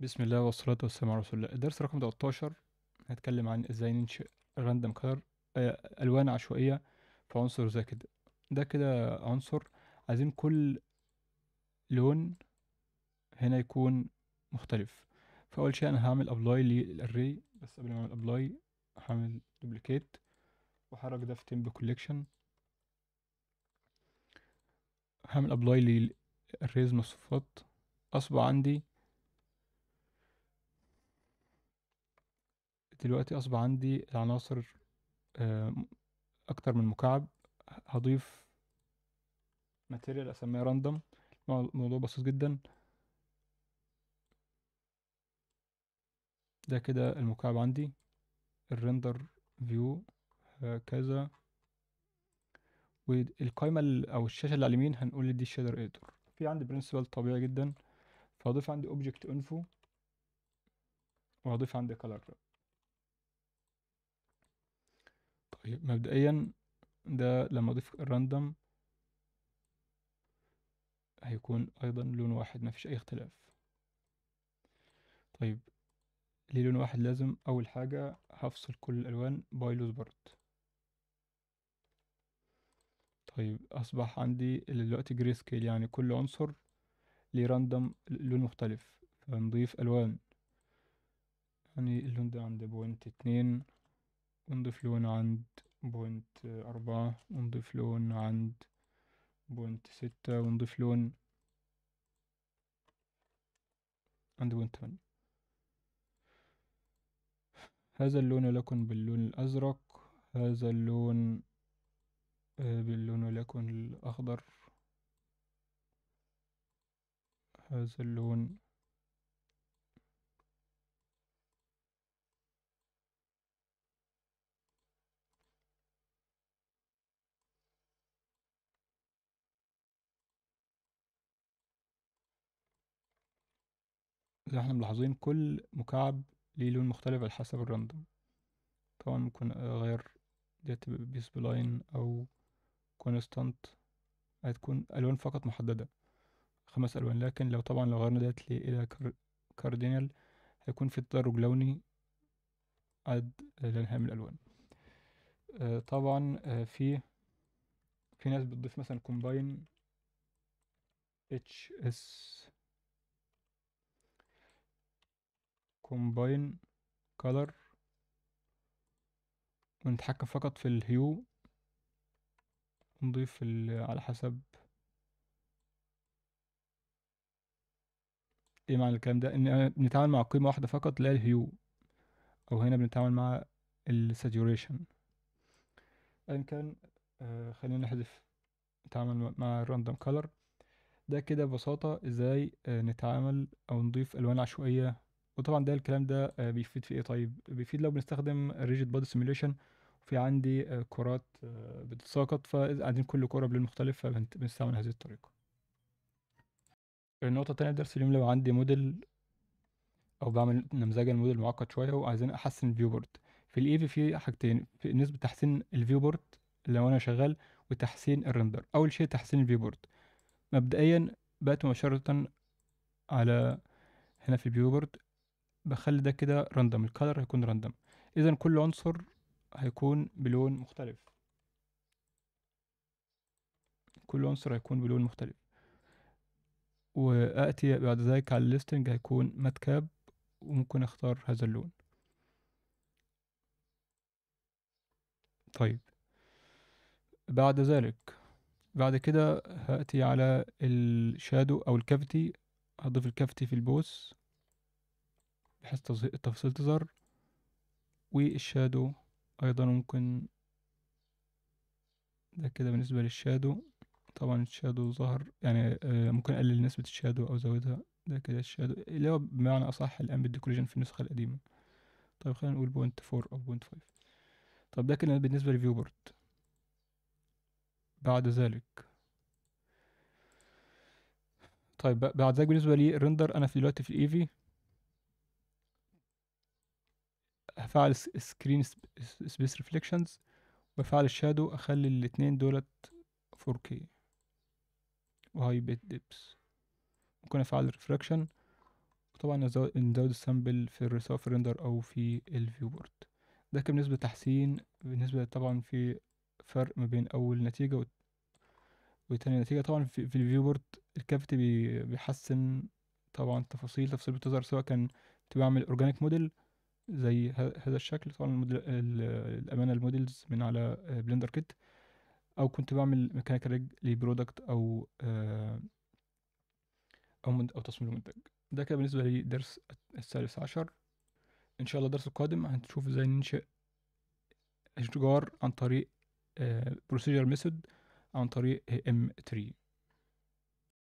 بسم الله والصلاة والسلام على رسول الله الدرس رقم 13 هنتكلم عن ازاي ننشئ راندم آه، كلر ألوان عشوائية في عنصر زي كده ده كده عنصر عايزين كل لون هنا يكون مختلف فأول شيء أنا هعمل أبلاي للأري بس قبل ما أعمل أبلاي هعمل دوبليكيت وحرك ده في تيمب كوليكشن هعمل أبلاي للأريز مصفوفات أصبح عندي دلوقتي اصبح عندي عناصر آه، اكتر من مكعب هضيف ماتيريال اسميها راندوم الموضوع بسيط جدا ده كده المكعب عندي الرندر فيو هكذا والقائمة او الشاشة اللي على اليمين هنقول دي الشادر اديتور في عندي برنسبل طبيعي جدا فهضيف عندي اوبجكت انفو وهضيف عندي color grab مبدئيا ده لما اضيف الراندوم هيكون ايضا لون واحد مفيش اي اختلاف طيب ليه لون واحد لازم اول حاجة هفصل كل الالوان باي لوز بارت طيب اصبح عندي دلوقتي جري سكيل يعني كل عنصر ليه راندوم لون مختلف فنضيف الوان يعني اللون ده عند بوينت اتنين ونضيف لون عند بوينت أربعة ونضيف لون عند بوينت ستة ونضيف لون عند بوينت ثمانية هذا اللون لكن باللون الأزرق هذا اللون آه، باللون لكن الأخضر هذا اللون اللي احنا ملاحظين كل مكعب ليه لون مختلف على حسب الراندوم طبعا ممكن اغير ديت بيس بلاين او كونستانت هتكون الوان فقط محدده خمس الوان لكن لو طبعا لو غيرنا ديت الى كاردينال هيكون في تدرج لوني عد الانهاء من الالوان آه، طبعا آه، في في ناس بتضيف مثلا كومباين اتش اس كومباين كولر ونتحكم فقط في الهيو نضيف على حسب ايه معنى الكلام ده ان بنتعامل مع قيمة واحدة فقط اللي هي الهيو او هنا بنتعامل مع الساتوريشن ايا كان آه خلينا نحذف نتعامل مع الراندوم كولر ده كده ببساطة ازاي آه نتعامل او نضيف الوان عشوائية وطبعا ده الكلام ده آه، بيفيد في ايه طيب بيفيد لو بنستخدم الريجيد بادي سيميليشن في عندي آه، كرات آه، بتتساقط فعايزين كل كرة بلون مختلف فبنستعمل هذه الطريقة النقطة التانية في درس اليوم لو عندي موديل أو بعمل نمذجة الموديل معقد شوية وعايزين أحسن الفيو بورد في الاي في في حاجتين في نسبة تحسين الفيو بورد لو أنا شغال وتحسين الرندر أول شيء تحسين الفيو بورد مبدئيا بات مباشرة على هنا في الفيو بورد بخلي ده كده راندم الكالر هيكون راندم اذا كل عنصر هيكون بلون مختلف كل عنصر هيكون بلون مختلف واتي بعد ذلك على الليستنج هيكون ماتكاب وممكن اختار هذا اللون طيب بعد ذلك بعد كده هاتي على الشادو او الكافيتي هضيف الكافيتي في البوس بحيث التفاصيل تظهر والشادو أيضا ممكن ده كده بالنسبة للشادو طبعا الشادو ظهر يعني آه، ممكن أقلل نسبة الشادو أو أزودها ده كده الشادو اللي هو بمعنى أصح الان ديكوريجن في النسخة القديمة طيب خلينا نقول بوينت فور أو بوينت فايف طب ده كده بالنسبة للفيو بورد بعد ذلك طيب بعد ذلك بالنسبة للرندر أنا في دلوقتي في الإيفي هفعل سكرين سبيس ريفليكشنز وافعل الشادو اخلي الاتنين دولت 4K وهاي بيت ديبس ممكن افعل ريفراكشن وطبعا نزود السامبل في الريسوف ريندر او في الفيو بورد ده كان بالنسبة لتحسين بالنسبة طبعا في فرق ما بين اول نتيجة و... وتاني نتيجة طبعا في, في الفيو بورد الكافيتي بيحسن طبعا تفاصيل تفاصيل بتظهر سواء كان تبقى عامل اورجانيك موديل زي هذا الشكل طبعا الامانه المودلز من على بلندر آه، كيت او كنت بعمل ميكانيكال ريج لبرودكت او آه، او او تصميم المنتج ده كده بالنسبه للدرس الثالث السادس عشر ان شاء الله الدرس القادم هنشوف ازاي ننشئ اشجار عن طريق بروسيجر آه، ميثود عن طريق ام 3